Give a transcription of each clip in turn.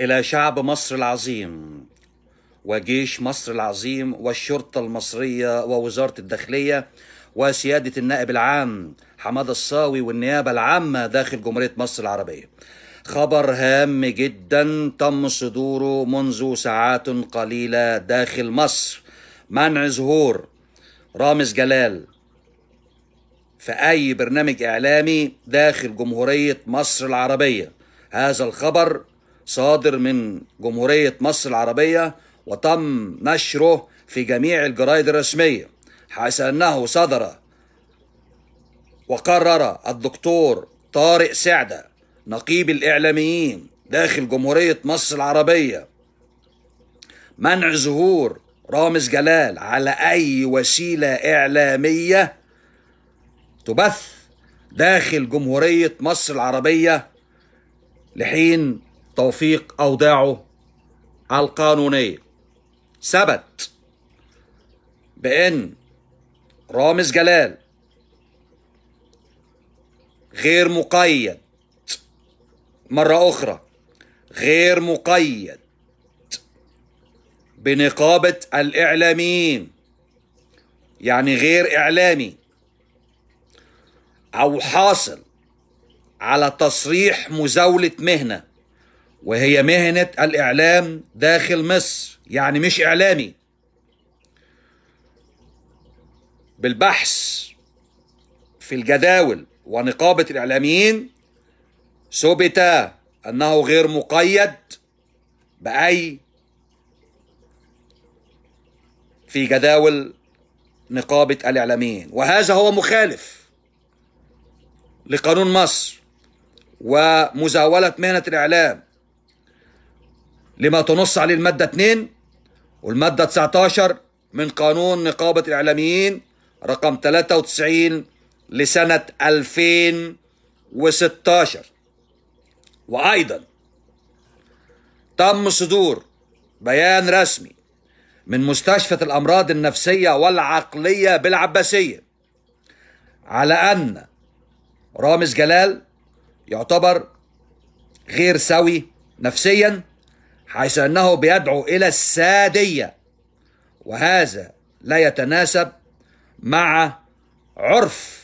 إلى شعب مصر العظيم وجيش مصر العظيم والشرطة المصرية ووزارة الداخلية وسيادة النائب العام حماد الصاوي والنيابة العامة داخل جمهورية مصر العربية خبر هام جدا تم صدوره منذ ساعات قليلة داخل مصر منع ظهور رامز جلال في أي برنامج إعلامي داخل جمهورية مصر العربية هذا الخبر صادر من جمهورية مصر العربية وتم نشره في جميع الجرائد الرسمية حيث أنه صدر وقرر الدكتور طارق سعدة نقيب الإعلاميين داخل جمهورية مصر العربية منع ظهور رامز جلال على أي وسيلة إعلامية تبث داخل جمهورية مصر العربية لحين توفيق أوضاعه القانونية ثبت بأن رامز جلال غير مقيد مرة أخرى غير مقيد بنقابة الإعلاميين يعني غير إعلامي أو حاصل على تصريح مزاولة مهنة وهي مهنة الإعلام داخل مصر يعني مش إعلامي بالبحث في الجداول ونقابة الإعلاميين ثبت أنه غير مقيد بأي في جداول نقابة الإعلاميين وهذا هو مخالف لقانون مصر ومزاولة مهنة الإعلام لما تنص عليه المادة 2 والمادة 19 من قانون نقابة الإعلاميين رقم 93 لسنة 2016 وأيضا تم صدور بيان رسمي من مستشفى الأمراض النفسية والعقلية بالعباسية على أن رامز جلال يعتبر غير سوي نفسيا حيث أنه بيدعو إلى السادية وهذا لا يتناسب مع عرف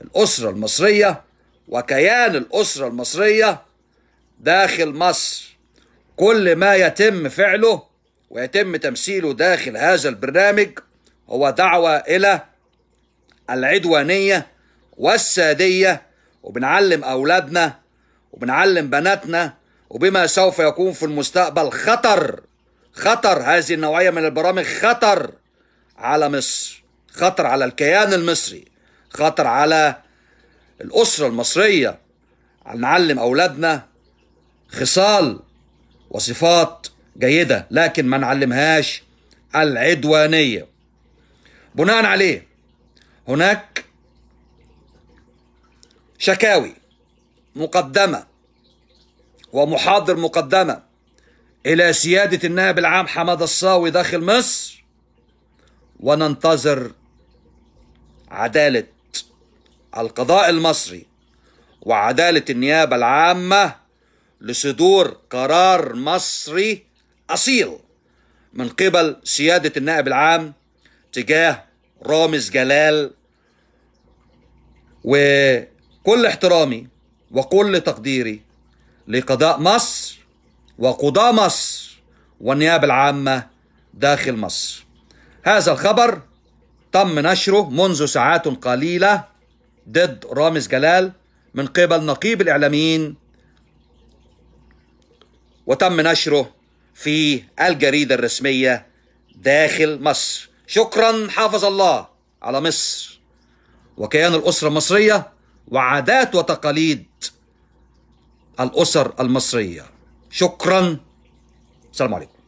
الأسرة المصرية وكيان الأسرة المصرية داخل مصر كل ما يتم فعله ويتم تمثيله داخل هذا البرنامج هو دعوة إلى العدوانية والسادية وبنعلم أولادنا وبنعلم بناتنا وبما سوف يكون في المستقبل خطر خطر هذه النوعية من البرامج خطر على مصر خطر على الكيان المصري خطر على الأسرة المصرية أن نعلم أولادنا خصال وصفات جيدة لكن ما نعلمهاش العدوانية بناء عليه هناك شكاوي مقدمة ومحاضر مقدمة إلى سيادة النائب العام حمادة الصاوي داخل مصر وننتظر عدالة القضاء المصري وعدالة النيابة العامة لصدور قرار مصري أصيل من قبل سيادة النائب العام تجاه رامز جلال وكل احترامي وكل تقديري لقضاء مصر وقضاة مصر والنيابة العامة داخل مصر هذا الخبر تم نشره منذ ساعات قليلة ضد رامز جلال من قبل نقيب الإعلاميين وتم نشره في الجريدة الرسمية داخل مصر شكرا حافظ الله على مصر وكيان الأسرة المصرية وعادات وتقاليد الأسر المصرية شكرا السلام عليكم